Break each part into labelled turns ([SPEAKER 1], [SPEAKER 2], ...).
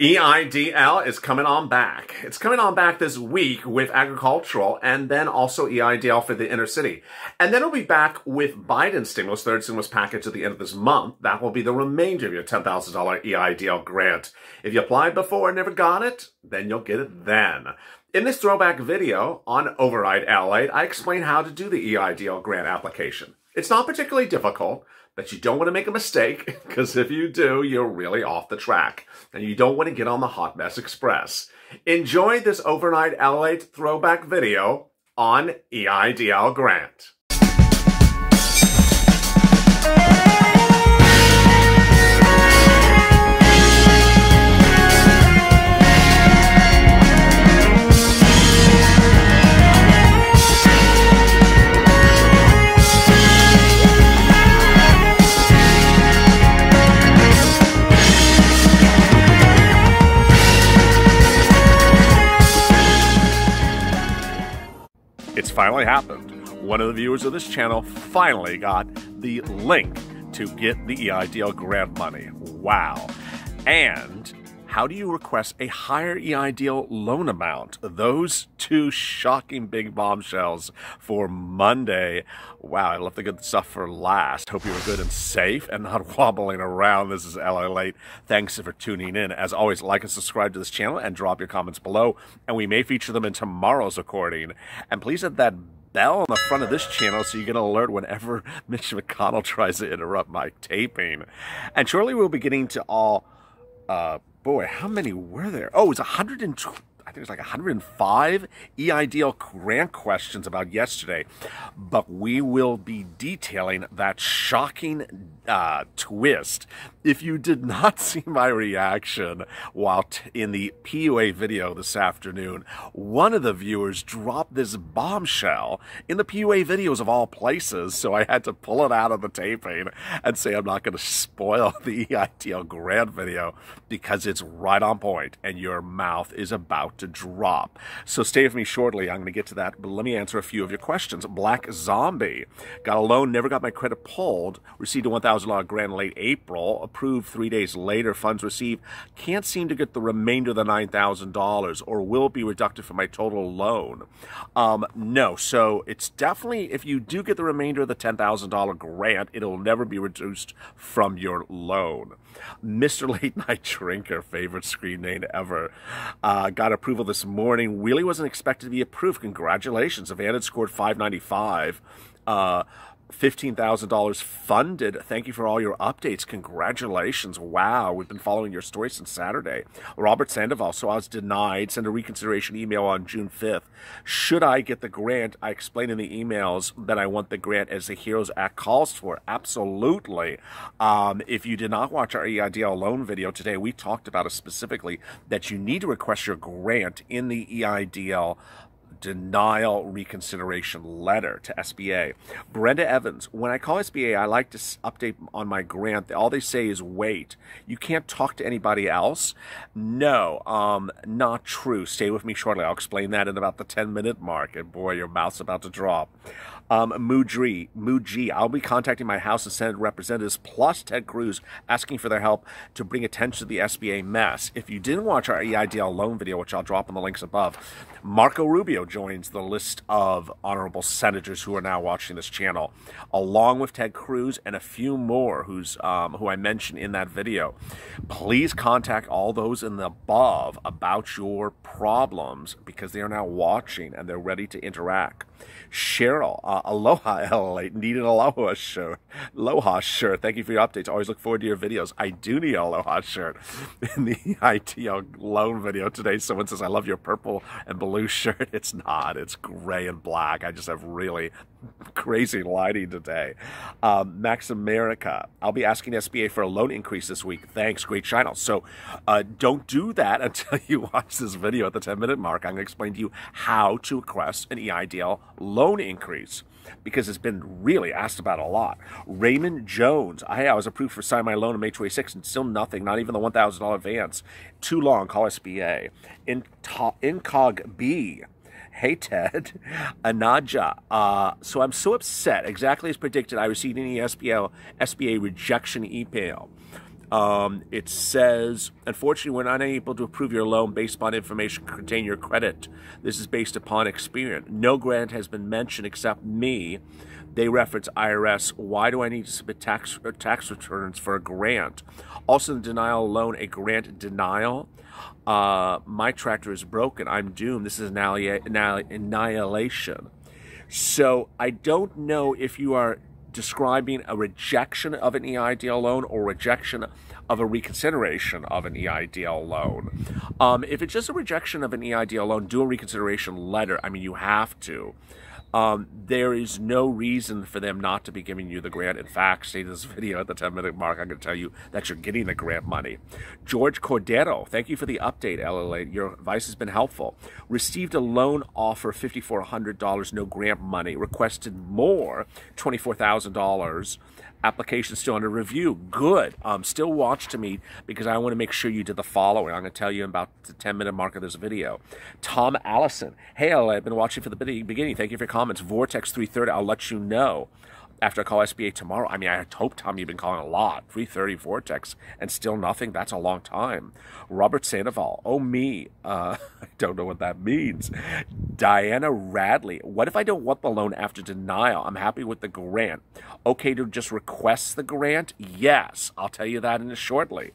[SPEAKER 1] EIDL is coming on back. It's coming on back this week with agricultural and then also EIDL for the inner city. And then it'll be back with Biden's stimulus, third stimulus package at the end of this month. That will be the remainder of your $10,000 EIDL grant. If you applied before and never got it, then you'll get it then. In this throwback video on Override Allied, I explain how to do the EIDL grant application. It's not particularly difficult that you don't want to make a mistake, because if you do, you're really off the track, and you don't want to get on the Hot Mess Express. Enjoy this overnight L8 throwback video on EIDL Grant. finally happened. One of the viewers of this channel finally got the link to get the EIDL grant money. Wow. And how do you request a higher EIDL loan amount? Those two shocking big bombshells for Monday. Wow, I left the good stuff for last. Hope you were good and safe and not wobbling around. This is LA Late. Thanks for tuning in. As always, like and subscribe to this channel and drop your comments below, and we may feature them in tomorrow's recording. And please hit that bell on the front of this channel so you get an alert whenever Mitch McConnell tries to interrupt my taping. And shortly we'll be getting to all uh, boy, how many were there? Oh, it was 120. I think it was like 105 EIDL grant questions about yesterday, but we will be detailing that shocking uh, twist. If you did not see my reaction while in the PUA video this afternoon, one of the viewers dropped this bombshell in the PUA videos of all places, so I had to pull it out of the taping and say I'm not going to spoil the EIDL grant video because it's right on point and your mouth is about about to drop. So stay with me shortly. I'm going to get to that, but let me answer a few of your questions. Black Zombie got a loan, never got my credit pulled, received a $1,000 grant in late April, approved three days later, funds received, can't seem to get the remainder of the $9,000 or will be reducted from my total loan. Um, no, so it's definitely, if you do get the remainder of the $10,000 grant, it'll never be reduced from your loan. Mr. Late Night Drinker, favorite screen name ever, uh, got a approval this morning. Really wasn't expected to be approved. Congratulations. Savannah scored 595. Uh, $15,000 funded. Thank you for all your updates. Congratulations. Wow. We've been following your story since Saturday. Robert Sandoval. So I was denied. Send a reconsideration email on June 5th. Should I get the grant? I explain in the emails that I want the grant as the HEROES Act calls for. Absolutely. Um, if you did not watch our EIDL loan video today, we talked about it specifically that you need to request your grant in the EIDL denial reconsideration letter to SBA. Brenda Evans, when I call SBA, I like to update on my grant. All they say is wait. You can't talk to anybody else. No, um, not true. Stay with me shortly. I'll explain that in about the 10 minute mark. And boy, your mouth's about to drop um, Muji, Muji. I'll be contacting my House and Senate representatives plus Ted Cruz asking for their help to bring attention to the SBA mess. If you didn't watch our EIDL loan video, which I'll drop in the links above, Marco Rubio joins the list of honorable senators who are now watching this channel, along with Ted Cruz and a few more who's um, who I mentioned in that video. Please contact all those in the above about your problems because they are now watching and they're ready to interact. Cheryl, uh, Aloha LA, need an Aloha shirt. Aloha shirt. Thank you for your updates. Always look forward to your videos. I do need an Aloha shirt. In the ITL loan video today, someone says, I love your purple and blue shirt. It's not. It's gray and black. I just have really crazy lighting today. Um, Max America, I'll be asking SBA for a loan increase this week. Thanks, great channel. So uh, don't do that until you watch this video at the 10 minute mark. I'm going to explain to you how to request an EIDL loan increase because it's been really asked about a lot. Raymond Jones, hey, I was approved for sign my loan on May 26 and still nothing, not even the $1,000 advance. Too long, call SBA. In Incog B, Hey Ted, Anaja. Uh, so I'm so upset. Exactly as predicted, I received an ESPL SBA rejection email. Um, it says, unfortunately, we're not able to approve your loan based upon information containing your credit. This is based upon experience. No grant has been mentioned except me. They reference IRS. Why do I need to submit tax uh, tax returns for a grant? Also, the denial loan, a grant denial. Uh, my tractor is broken. I'm doomed. This is annihilation. So I don't know if you are describing a rejection of an EIDL loan or rejection of a reconsideration of an EIDL loan. Um, if it's just a rejection of an EIDL loan, do a reconsideration letter. I mean, you have to um, there is no reason for them not to be giving you the grant. In fact, see this video at the 10 minute mark, I'm going to tell you that you're getting the grant money. George Cordero, thank you for the update, LLA. Your advice has been helpful. Received a loan offer, $5,400, no grant money. Requested more, $24,000 application still under review. Good. Um, still watch to me because I want to make sure you did the following. I'm going to tell you about the 10 minute mark of this video. Tom Allison. Hey, I've been watching for the beginning. Thank you for your comments. Vortex 330. I'll let you know after I call SBA tomorrow, I mean, I hope Tom, you've been calling a lot. 330 Vortex and still nothing. That's a long time. Robert Sandoval. Oh, me. Uh, I don't know what that means. Diana Radley. What if I don't want the loan after denial? I'm happy with the grant. Okay to just request the grant? Yes. I'll tell you that in shortly.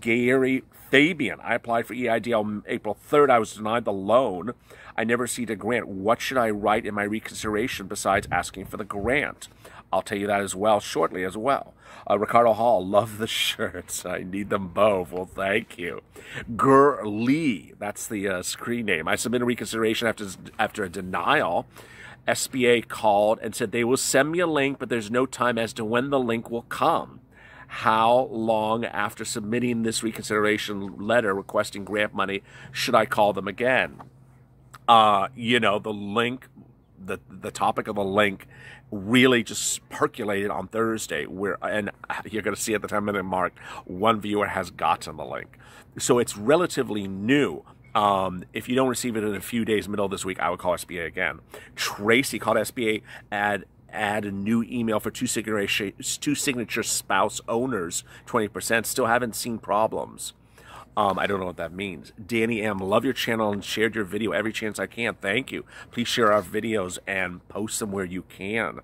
[SPEAKER 1] Gary Fabian. I applied for EIDL April 3rd. I was denied the loan. I never received a grant. What should I write in my reconsideration besides asking for the grant? I'll tell you that as well shortly as well. Uh, Ricardo Hall, love the shirts. I need them both. Well, thank you. Gur Lee, that's the uh, screen name. I submitted reconsideration after after a denial. SBA called and said they will send me a link, but there's no time as to when the link will come how long after submitting this reconsideration letter requesting grant money should I call them again? Uh, you know, the link, the, the topic of the link really just percolated on Thursday where, and you're going to see at the 10 minute mark, one viewer has gotten the link. So it's relatively new, um, if you don't receive it in a few days, middle of this week, I would call SBA again. Tracy called SBA at add a new email for two signature, two signature spouse owners 20%. Still haven't seen problems. Um, I don't know what that means. Danny M, love your channel and shared your video every chance I can. Thank you. Please share our videos and post them where you can.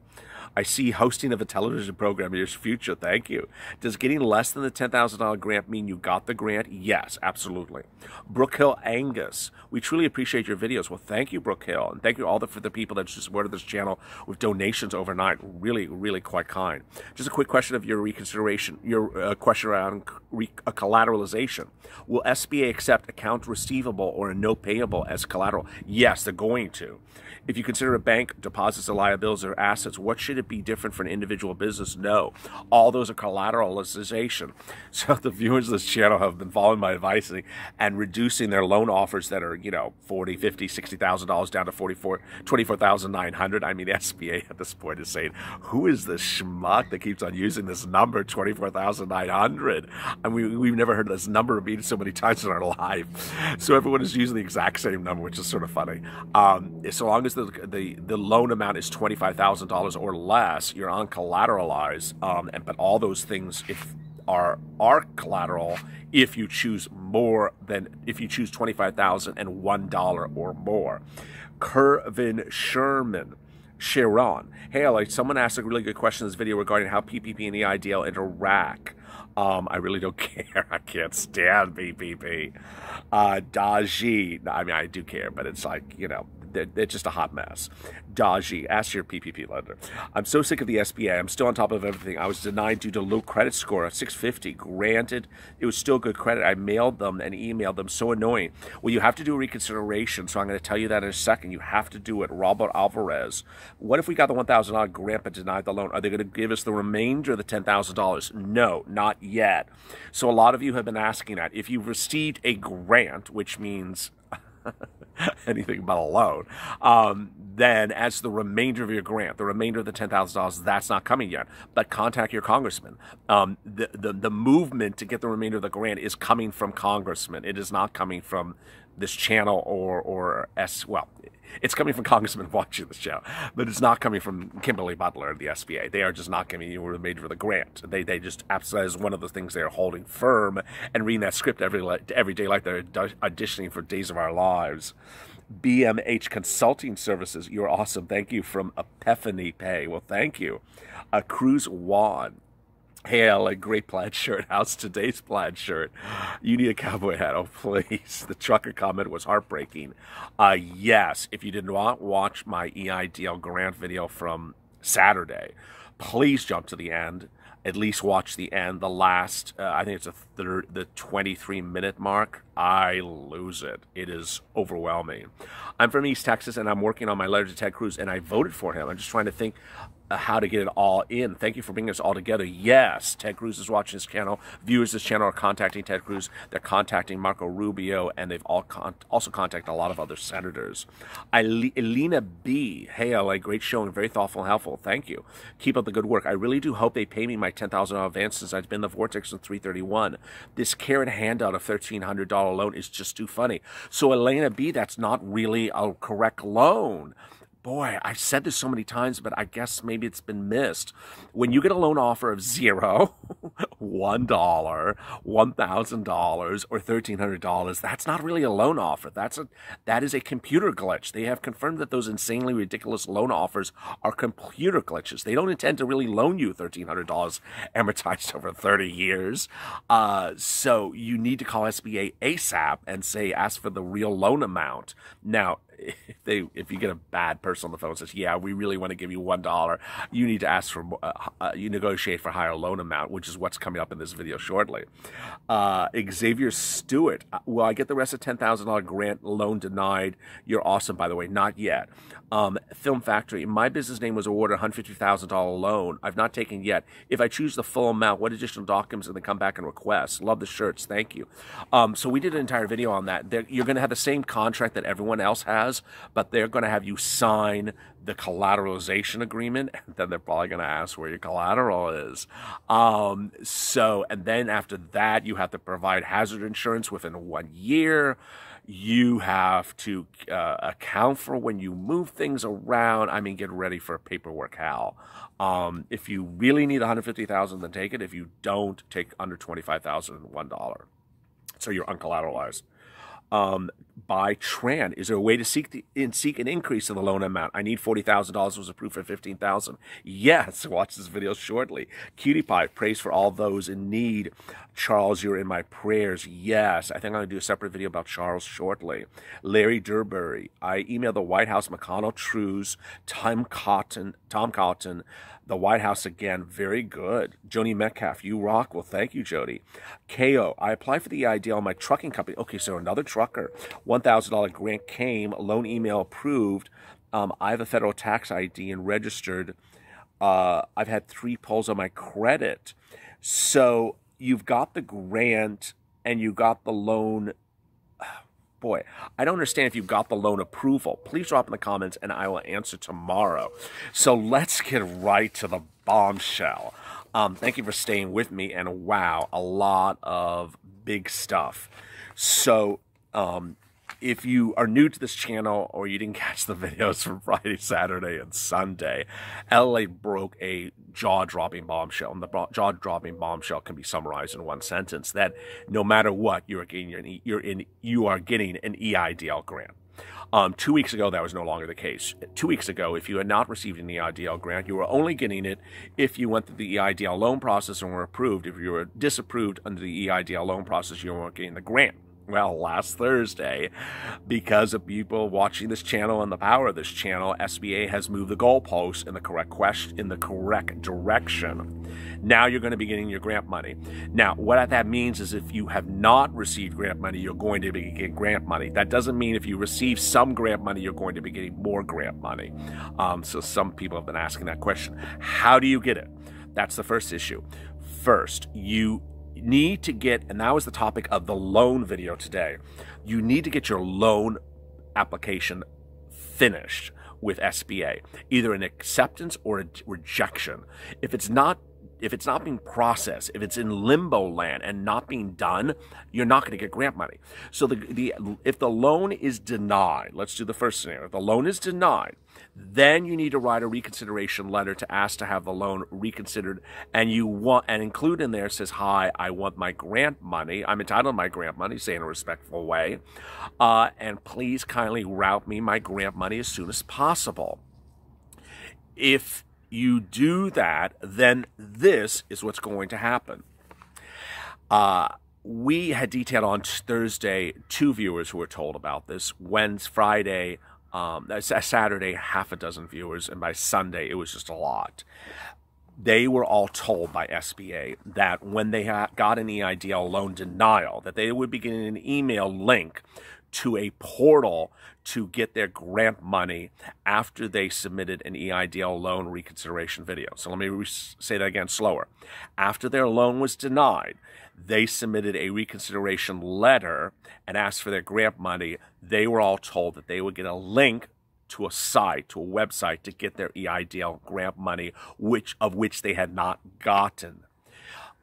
[SPEAKER 1] I see hosting of a television program in your future. Thank you. Does getting less than the $10,000 grant mean you got the grant? Yes, absolutely. Brookhill Angus, we truly appreciate your videos. Well, thank you, Brookhill, and thank you all the, for the people that supported this channel with donations overnight. Really, really quite kind. Just a quick question of your reconsideration, your uh, question around re uh, collateralization. Will SBA accept account receivable or a note payable as collateral? Yes, they're going to if you consider a bank deposits or liabilities or assets, what should it be different for an individual business? No. All those are collateralization. So the viewers of this channel have been following my advice and reducing their loan offers that are, you know, 40, 50, $60,000 down to 44, 24,900. I mean, SBA at this point is saying, who is the schmuck that keeps on using this number, 24,900? I mean, we've never heard this number repeated so many times in our life. So everyone is using the exact same number, which is sort of funny. Um, so long as the the, the loan amount is twenty five thousand dollars or less, you're on collateralized. Um, and but all those things if are are collateral if you choose more than if you choose twenty five thousand and one dollar or more. Curvin Sherman. Sharon. Hey, like someone asked a really good question in this video regarding how PPP and the EIDL interact. Um, I really don't care. I can't stand PPP. Uh, Daji. I mean, I do care, but it's like, you know, it's just a hot mess. Dodgy. Ask your PPP lender. I'm so sick of the SBA. I'm still on top of everything. I was denied due to low credit score of 650. Granted, it was still good credit. I mailed them and emailed them. So annoying. Well, you have to do a reconsideration. So I'm going to tell you that in a second. You have to do it. Robert Alvarez. What if we got the $1,000 grant but denied the loan? Are they going to give us the remainder of the $10,000? No, not yet. So a lot of you have been asking that. If you've received a grant, which means anything but a loan, um, then as the remainder of your grant, the remainder of the $10,000, that's not coming yet. But contact your congressman. Um, the, the, the movement to get the remainder of the grant is coming from congressmen. It is not coming from this channel or or S well, it's coming from Congressman watching the show, but it's not coming from Kimberly Butler and the SBA. They are just not coming. You were made for the grant. They they just absolutely is one of the things they are holding firm and reading that script every every day like they're auditioning for Days of Our Lives. BMH Consulting Services, you're awesome. Thank you from Epiphany Pay. Well, thank you. A cruise Juan hey, I like great plaid shirt. How's today's plaid shirt? You need a cowboy hat. Oh, please. The trucker comment was heartbreaking. Uh, yes, if you did not watch my EIDL grant video from Saturday, please jump to the end. At least watch the end. The last, uh, I think it's a third, the 23 minute mark. I lose it. It is overwhelming. I'm from East Texas and I'm working on my letter to Ted Cruz and I voted for him. I'm just trying to think uh, how to get it all in. Thank you for bringing us all together. Yes, Ted Cruz is watching this channel. Viewers this channel are contacting Ted Cruz. They're contacting Marco Rubio, and they've all con also contacted a lot of other senators. Elena B. Hey, LA, great show and very thoughtful and helpful. Thank you. Keep up the good work. I really do hope they pay me my $10,000 advance since I've been in the Vortex since 331. This carrot handout of $1,300 loan is just too funny. So, Elena B., that's not really a correct loan boy, I've said this so many times, but I guess maybe it's been missed. When you get a loan offer of zero, one dollar, one thousand dollars, or thirteen hundred dollars, that's not really a loan offer. That's a that is a computer glitch. They have confirmed that those insanely ridiculous loan offers are computer glitches. They don't intend to really loan you thirteen hundred dollars amortized over thirty years. Uh, so you need to call SBA ASAP and say ask for the real loan amount. Now if they if you get a bad person on the phone says, "Yeah, we really want to give you one dollar," you need to ask for uh, uh, you negotiate for higher loan amount, which is what's coming up in this video shortly. Uh, Xavier Stewart, uh, well, I get the rest of ten thousand dollar grant loan denied. You're awesome, by the way. Not yet um, Film Factory. My business name was awarded $150,000 loan. I've not taken yet. If I choose the full amount, what additional documents And then come back and request? Love the shirts. Thank you. Um, so we did an entire video on that. They're, you're going to have the same contract that everyone else has, but they're going to have you sign the collateralization agreement, and then they're probably going to ask where your collateral is. Um, so, and then after that, you have to provide hazard insurance within one year you have to uh, account for when you move things around. I mean, get ready for a paperwork hell. Um, if you really need 150000 then take it. If you don't, take under $25,001. So you're uncollateralized um, by Tran? Is there a way to seek the, in, seek an increase in the loan amount? I need forty thousand dollars. Was approved for fifteen thousand. Yes. Watch this video shortly. Cutie Pie prays for all those in need. Charles, you're in my prayers. Yes. I think I'm going to do a separate video about Charles shortly. Larry Durbury. I emailed the White House McConnell Trues, Tom Cotton, Tom Cotton. The White House again, very good. Jody Metcalf, you rock. Well, thank you, Jody. KO, I applied for the idea on my trucking company. Okay, so another trucker. $1,000 grant came, loan email approved. Um, I have a federal tax ID and registered. Uh, I've had three pulls on my credit. So you've got the grant and you got the loan boy, I don't understand if you got the loan approval. Please drop in the comments and I will answer tomorrow. So let's get right to the bombshell. Um, thank you for staying with me and wow, a lot of big stuff. So um, if you are new to this channel or you didn't catch the videos from Friday, Saturday, and Sunday, LA broke a jaw-dropping bombshell. And the jaw-dropping bombshell can be summarized in one sentence: that no matter what, you're getting an, you're in you are getting an EIDL grant. Um, two weeks ago, that was no longer the case. Two weeks ago, if you had not received an EIDL grant, you were only getting it if you went through the EIDL loan process and were approved. If you were disapproved under the EIDL loan process, you weren't getting the grant well, last Thursday, because of people watching this channel and the power of this channel, SBA has moved the goalposts in the correct question, in the correct direction. Now you're going to be getting your grant money. Now, what that means is if you have not received grant money, you're going to be getting grant money. That doesn't mean if you receive some grant money, you're going to be getting more grant money. Um, so some people have been asking that question. How do you get it? That's the first issue. First, you need to get, and that was the topic of the loan video today, you need to get your loan application finished with SBA, either an acceptance or a rejection. If it's not if it's not being processed, if it's in limbo land and not being done, you're not going to get grant money. So the, the if the loan is denied, let's do the first scenario. If the loan is denied, then you need to write a reconsideration letter to ask to have the loan reconsidered and you want and include in there says hi i want my grant money i'm entitled to my grant money say in a respectful way uh, and please kindly route me my grant money as soon as possible if you do that then this is what's going to happen uh, we had detailed on thursday two viewers who were told about this Wednesday, friday um, Saturday, half a dozen viewers, and by Sunday, it was just a lot. They were all told by SBA that when they got an EIDL loan denial, that they would be getting an email link to a portal to get their grant money after they submitted an EIDL loan reconsideration video. So let me say that again slower. After their loan was denied, they submitted a reconsideration letter and asked for their grant money. They were all told that they would get a link to a site, to a website to get their EIDL grant money, which of which they had not gotten.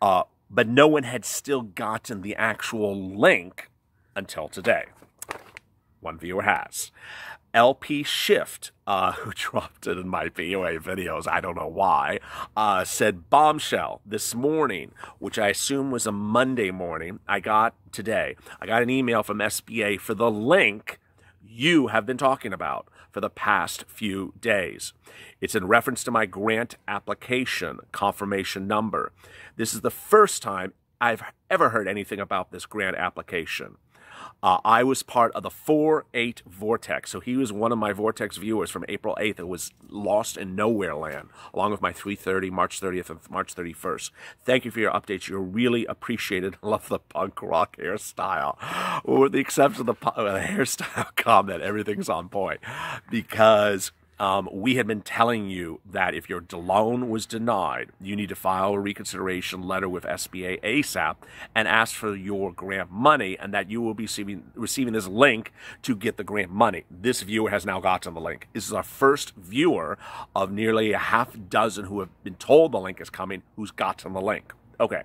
[SPEAKER 1] Uh, but no one had still gotten the actual link until today. One viewer has. LP Shift, uh, who dropped it in my VOA videos, I don't know why, uh, said bombshell this morning, which I assume was a Monday morning. I got today, I got an email from SBA for the link you have been talking about for the past few days. It's in reference to my grant application confirmation number. This is the first time I've ever heard anything about this grant application. Uh, I was part of the 4-8 Vortex. So he was one of my Vortex viewers from April 8th It was lost in nowhere land, along with my 330, March 30th and March 31st. Thank you for your updates. You're really appreciated. Love the punk rock hairstyle. With the exception of the, uh, hairstyle comment, everything's on point. Because um, we had been telling you that if your loan was denied, you need to file a reconsideration letter with SBA ASAP and ask for your grant money, and that you will be receiving, receiving this link to get the grant money. This viewer has now gotten the link. This is our first viewer of nearly a half dozen who have been told the link is coming who's gotten the link. Okay,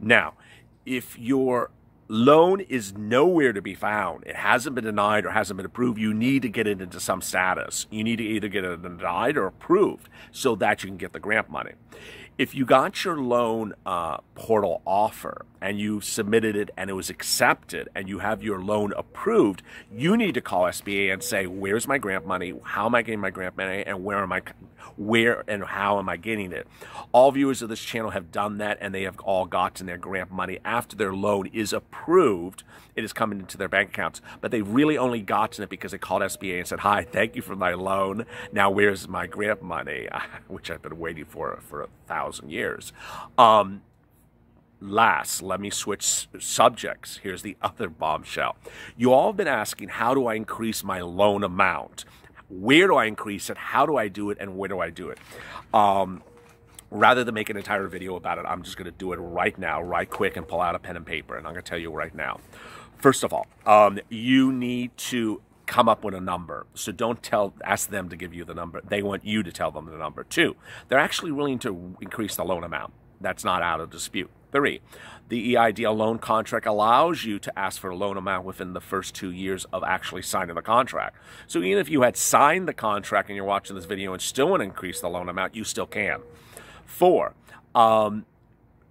[SPEAKER 1] now if your loan is nowhere to be found. It hasn't been denied or hasn't been approved. You need to get it into some status. You need to either get it denied or approved so that you can get the grant money if you got your loan uh, portal offer and you submitted it and it was accepted and you have your loan approved, you need to call SBA and say, where's my grant money? How am I getting my grant money? And where am I, where and how am I getting it? All viewers of this channel have done that and they have all gotten their grant money after their loan is approved. It is coming into their bank accounts, but they've really only gotten it because they called SBA and said, hi, thank you for my loan. Now where's my grant money? Which I've been waiting for, for a thousand thousand years. Um, last, let me switch subjects. Here's the other bombshell. You all have been asking, how do I increase my loan amount? Where do I increase it? How do I do it? And where do I do it? Um, rather than make an entire video about it, I'm just going to do it right now, right quick, and pull out a pen and paper. And I'm going to tell you right now. First of all, um, you need to come up with a number. So don't tell, ask them to give you the number. They want you to tell them the number. Two, they're actually willing to increase the loan amount. That's not out of dispute. Three, the EID loan contract allows you to ask for a loan amount within the first two years of actually signing the contract. So even if you had signed the contract and you're watching this video and still want to increase the loan amount, you still can. Four, um,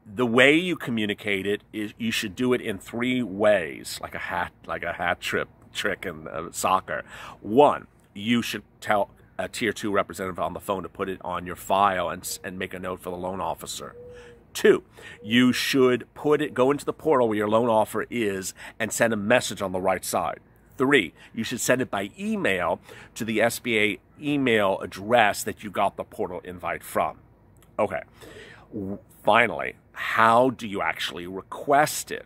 [SPEAKER 1] the way you communicate it is you should do it in three ways, like a hat, like a hat trip trick in uh, soccer. One, you should tell a tier two representative on the phone to put it on your file and, and make a note for the loan officer. Two, you should put it, go into the portal where your loan offer is and send a message on the right side. Three, you should send it by email to the SBA email address that you got the portal invite from. Okay. Finally, how do you actually request it?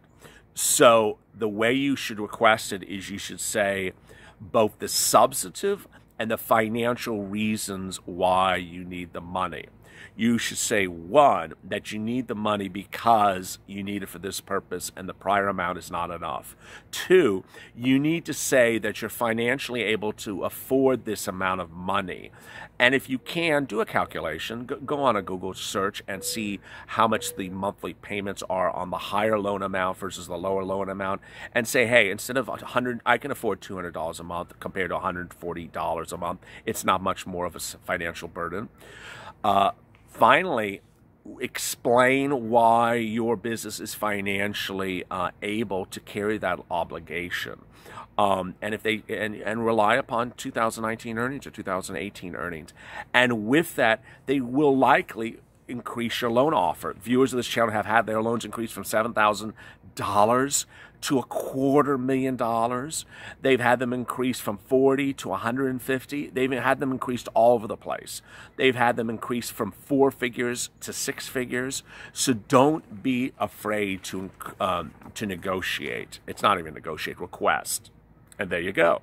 [SPEAKER 1] So the way you should request it is you should say both the substantive and the financial reasons why you need the money you should say one, that you need the money because you need it for this purpose and the prior amount is not enough. Two, you need to say that you're financially able to afford this amount of money. And if you can, do a calculation. Go on a Google search and see how much the monthly payments are on the higher loan amount versus the lower loan amount and say, hey, instead of 100, I can afford $200 a month compared to $140 a month. It's not much more of a financial burden. Uh, finally, explain why your business is financially uh, able to carry that obligation. Um, and if they and, and rely upon 2019 earnings or 2018 earnings. And with that, they will likely increase your loan offer. Viewers of this channel have had their loans increased from $7,000 to a quarter million dollars. They've had them increased from 40 to 150. They've had them increased all over the place. They've had them increased from four figures to six figures. So don't be afraid to, um, to negotiate. It's not even negotiate, request. And there you go.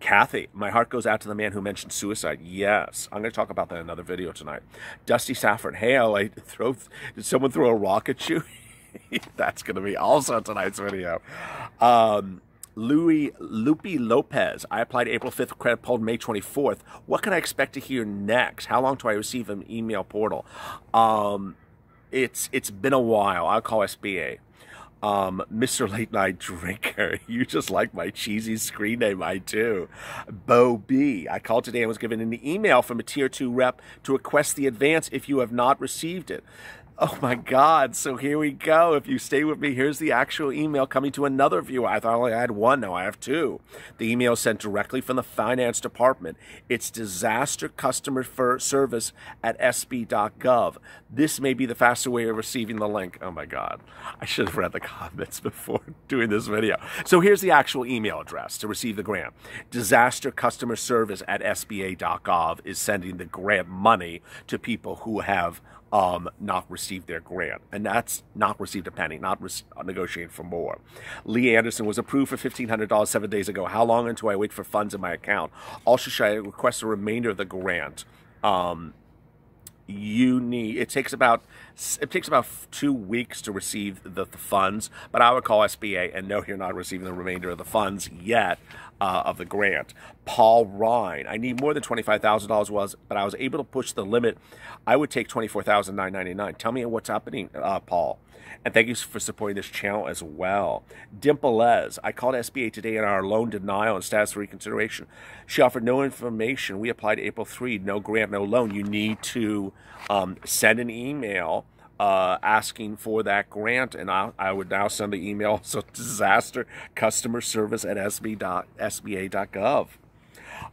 [SPEAKER 1] Kathy, my heart goes out to the man who mentioned suicide. Yes, I'm going to talk about that in another video tonight. Dusty Safford hey, LA, throw, did someone throw a rock at you? that's going to be also tonight's video. Um, Louis Lupi Lopez. I applied April 5th, credit pulled May 24th. What can I expect to hear next? How long do I receive an email portal? Um, it's it's been a while. I'll call SBA. Um, Mr. Late Night Drinker, you just like my cheesy screen name, I do. Bo B, I called today and was given an email from a tier two rep to request the advance if you have not received it. Oh my God. So here we go. If you stay with me, here's the actual email coming to another viewer. I thought I only had one. Now I have two. The email sent directly from the finance department. It's disaster customer service at sb.gov. This may be the faster way of receiving the link. Oh my God. I should have read the comments before doing this video. So here's the actual email address to receive the grant. Disaster customer service at sba.gov is sending the grant money to people who have um, not receive their grant. And that's not received a penny, not re- uh, negotiating for more. Lee Anderson was approved for $1,500 seven days ago. How long until I wait for funds in my account? Also, should I request the remainder of the grant? Um, you need it takes about it takes about two weeks to receive the, the, funds but i would call sba and no you're not receiving the remainder of the funds yet uh, of the grant paul ryan i need more than $25000 was but i was able to push the limit i would take $24999 tell me what's happening uh, paul and thank you for supporting this channel as well. Dimplez, I called SBA today on our loan denial and status reconsideration. She offered no information. We applied April 3, no grant, no loan. You need to um, send an email uh, asking for that grant. And I, I would now send the email so disaster customer service at sb.sba.gov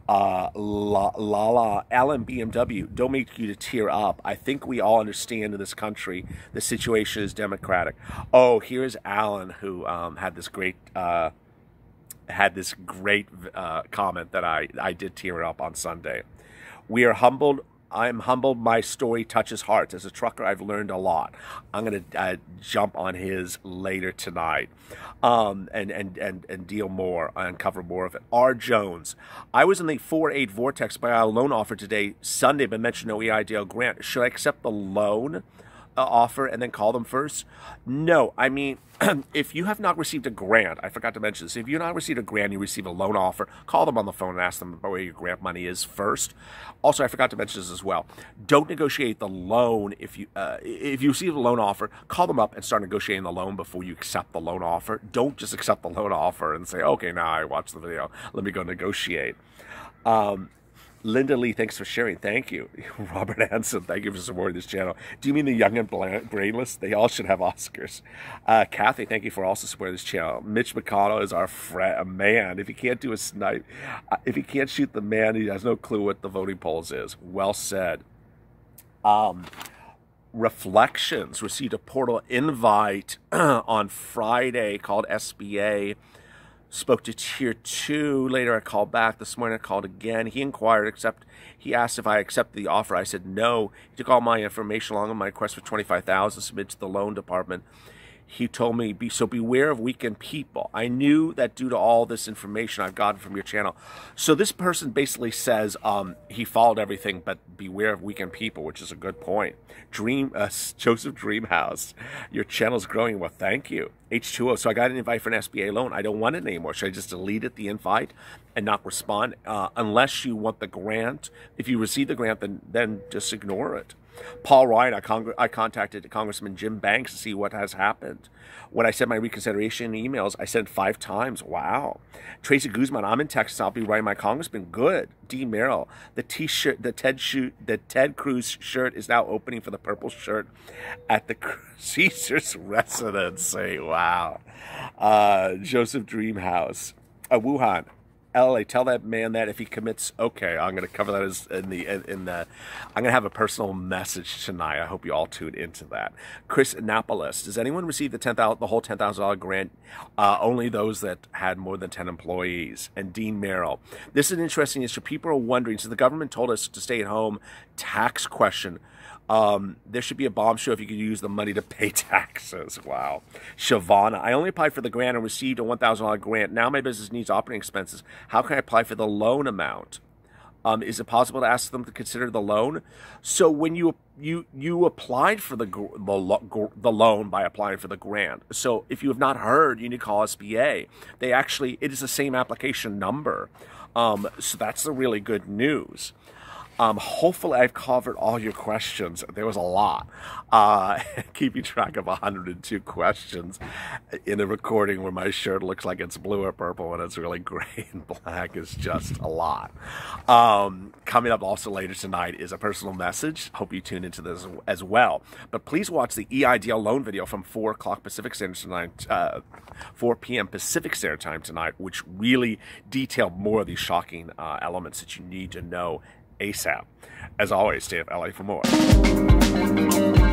[SPEAKER 1] uh, la. Alan BMW, don't make you to tear up. I think we all understand in this country the situation is democratic. Oh, here's Alan who um, had this great. Uh, had this great uh, comment that I, I did tear up on Sunday. We are humbled I'm humbled. My story touches hearts. As a trucker, I've learned a lot. I'm going to uh, jump on his later tonight um, and, and, and, and deal more, uncover more of it. R. Jones. I was in the 4-8 Vortex by a loan offer today, Sunday, but mentioned no EIDL grant. Should I accept the loan? offer and then call them first? No, I mean, if you have not received a grant, I forgot to mention this, if you have not received a grant, you receive a loan offer, call them on the phone and ask them where your grant money is first. Also, I forgot to mention this as well. Don't negotiate the loan if you uh, if you receive a loan offer, call them up and start negotiating the loan before you accept the loan offer. Don't just accept the loan offer and say, okay, now I watched the video, let me go negotiate. Um, Linda Lee, thanks for sharing. Thank you. Robert Anson. thank you for supporting this channel. Do you mean the young and brainless? They all should have Oscars. Uh, Kathy, thank you for also supporting this channel. Mitch McConnell is our friend, man. If he can't do a snipe, uh, if he can't shoot the man, he has no clue what the voting polls is. Well said. Um, Reflections received a portal invite on Friday called SBA spoke to tier two. Later, I called back. This morning, I called again. He inquired, except he asked if I accepted the offer. I said no. He took all my information along with my request for twenty-five thousand, submitted to the loan department he told me, "Be so beware of weakened people." I knew that due to all this information I've gotten from your channel. So this person basically says um, he followed everything, but beware of weakened people, which is a good point. Dream uh, Joseph Dreamhouse, your channel's growing. Well, thank you. H2O. So I got an invite for an SBA loan. I don't want it anymore. Should I just delete it, the invite, and not respond? Uh, unless you want the grant. If you receive the grant, then then just ignore it. Paul Ryan, I, con- I contacted Congressman Jim Banks to see what has happened. When I sent my reconsideration emails, I sent five times. Wow. Tracy Guzman, I'm in Texas. I'll be writing my congressman. Good. D. Merrill, the T-shirt, the Ted shoot, the Ted Cruz shirt is now opening for the purple shirt at the Caesar's residency. Wow. Uh, Joseph Dreamhouse, uh, Wuhan. LA. Tell that man that if he commits, okay, I'm going to cover that as in the in the. I'm going to have a personal message tonight. I hope you all tune into that. Chris Annapolis, does anyone receive the ten thousand the whole ten thousand dollar grant? Uh, only those that had more than ten employees. And Dean Merrill, this is an interesting issue. People are wondering. So the government told us to stay at home. Tax question um, there should be a bombshell if you could use the money to pay taxes. Wow. Shavana, I only applied for the grant and received a $1,000 grant. Now my business needs operating expenses. How can I apply for the loan amount? Um, is it possible to ask them to consider the loan? So when you you you applied for the the, the loan by applying for the grant. So if you have not heard, you need to call SBA. They actually it is the same application number. Um, so that's the really good news. Um, hopefully, I've covered all your questions. There was a lot. Uh, keeping track of 102 questions in a recording where my shirt looks like it's blue or purple and it's really gray and black is just a lot. Um, coming up also later tonight is a personal message. Hope you tune into this as well. But please watch the EIDL loan video from 4 o'clock Pacific Standard tonight, uh, 4 p.m. Pacific Standard Time tonight, which really detailed more of these shocking uh, elements that you need to know ASAP. As always, stay up LA for more.